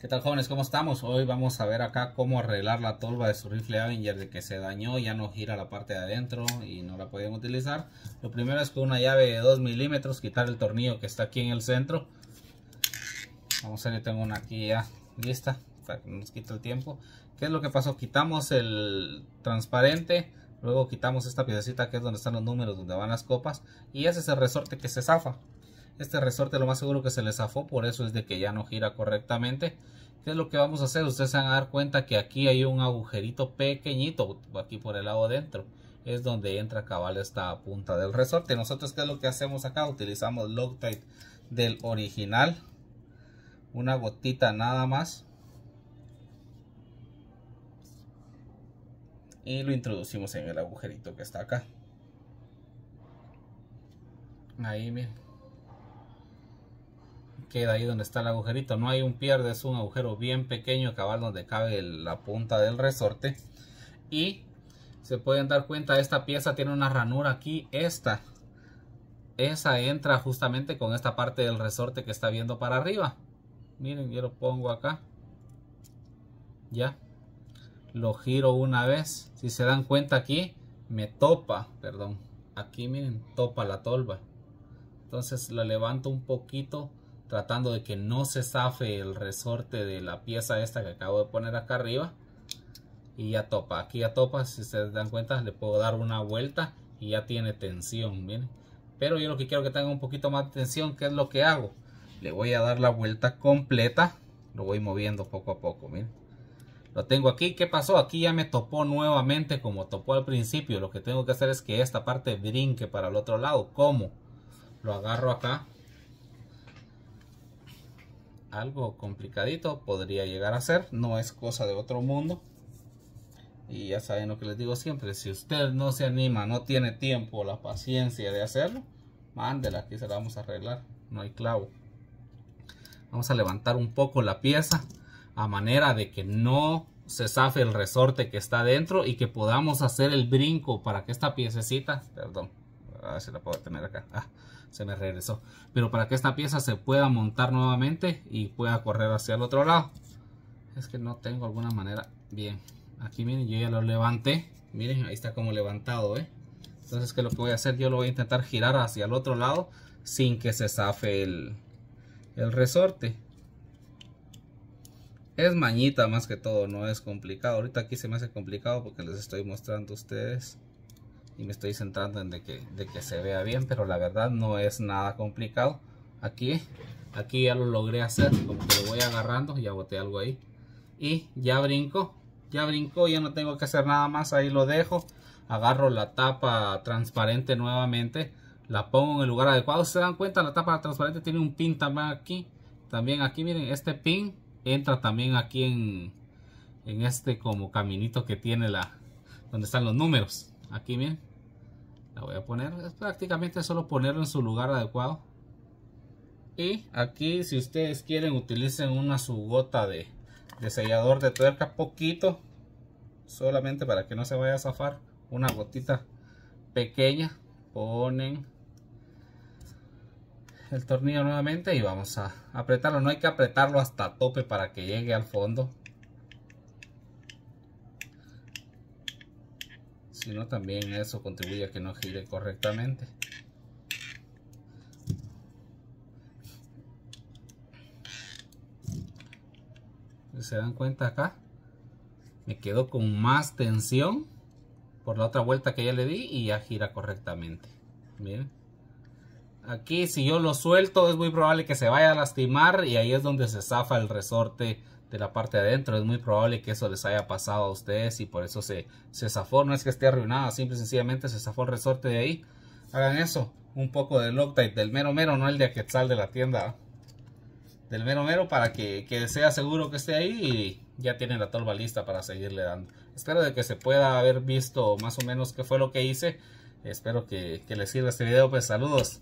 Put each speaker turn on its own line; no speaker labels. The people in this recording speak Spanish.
¿Qué tal jóvenes? ¿Cómo estamos? Hoy vamos a ver acá cómo arreglar la tolva de su rifle Avenger de que se dañó, ya no gira la parte de adentro y no la pueden utilizar. Lo primero es con una llave de 2 milímetros quitar el tornillo que está aquí en el centro. Vamos a ver, yo tengo una aquí ya lista para que nos quite el tiempo. ¿Qué es lo que pasó? Quitamos el transparente, luego quitamos esta pieza que es donde están los números, donde van las copas y ese es el resorte que se zafa. Este resorte lo más seguro que se le zafó, por eso es de que ya no gira correctamente. ¿Qué es lo que vamos a hacer? Ustedes se van a dar cuenta que aquí hay un agujerito pequeñito, aquí por el lado adentro Es donde entra cabal esta punta del resorte. Nosotros, ¿qué es lo que hacemos acá? Utilizamos Loctite del original. Una gotita nada más. y lo introducimos en el agujerito que está acá ahí miren queda ahí donde está el agujerito. No hay un pierde, es un agujero bien pequeño, cabal donde cabe la punta del resorte. Y se pueden dar cuenta, esta pieza tiene una ranura aquí, esta. Esa entra justamente con esta parte del resorte que está viendo para arriba. Miren, yo lo pongo acá. Ya. Lo giro una vez. Si se dan cuenta aquí, me topa, perdón. Aquí miren, topa la tolva. Entonces la levanto un poquito tratando de que no se zafe el resorte de la pieza esta que acabo de poner acá arriba y ya topa aquí ya topa si se dan cuenta le puedo dar una vuelta y ya tiene tensión miren pero yo lo que quiero que tenga un poquito más de tensión que es lo que hago le voy a dar la vuelta completa lo voy moviendo poco a poco miren lo tengo aquí ¿qué pasó? aquí ya me topó nuevamente como topó al principio lo que tengo que hacer es que esta parte brinque para el otro lado ¿cómo? lo agarro acá algo complicadito podría llegar a ser, no es cosa de otro mundo. Y ya saben lo que les digo siempre, si usted no se anima, no tiene tiempo o la paciencia de hacerlo, mándela, aquí se la vamos a arreglar, no hay clavo. Vamos a levantar un poco la pieza a manera de que no se zafe el resorte que está dentro y que podamos hacer el brinco para que esta piececita, perdón, Ah, se la puedo tener acá. Ah, se me regresó. Pero para que esta pieza se pueda montar nuevamente y pueda correr hacia el otro lado. Es que no tengo alguna manera. Bien, aquí miren, yo ya lo levanté. Miren, ahí está como levantado, ¿eh? Entonces, que lo que voy a hacer? Yo lo voy a intentar girar hacia el otro lado sin que se zafe el, el resorte. Es mañita más que todo, no es complicado. Ahorita aquí se me hace complicado porque les estoy mostrando a ustedes y me estoy centrando en de que, de que se vea bien pero la verdad no es nada complicado aquí aquí ya lo logré hacer como que lo voy agarrando ya boté algo ahí y ya brinco ya brinco ya no tengo que hacer nada más ahí lo dejo agarro la tapa transparente nuevamente la pongo en el lugar adecuado se dan cuenta la tapa transparente tiene un pin también aquí también aquí miren este pin entra también aquí en, en este como caminito que tiene la donde están los números aquí miren la voy a poner. prácticamente solo ponerlo en su lugar adecuado. Y aquí si ustedes quieren utilicen una subgota de, de sellador de tuerca poquito. Solamente para que no se vaya a zafar. Una gotita pequeña. Ponen el tornillo nuevamente y vamos a apretarlo. No hay que apretarlo hasta tope para que llegue al fondo. sino también eso contribuye a que no gire correctamente. se dan cuenta acá me quedo con más tensión por la otra vuelta que ya le di y ya gira correctamente miren Aquí si yo lo suelto es muy probable que se vaya a lastimar y ahí es donde se zafa el resorte de la parte de adentro. Es muy probable que eso les haya pasado a ustedes y por eso se, se zafó. No es que esté arruinada, simple y sencillamente se zafó el resorte de ahí. Hagan eso, un poco de Loctite, del mero mero, no el de Aquetzal de la tienda. Del mero mero para que, sea seguro que esté ahí y ya tienen la torba lista para seguirle dando. Espero de que se pueda haber visto más o menos qué fue lo que hice. Espero que, que les sirva este video. Pues saludos.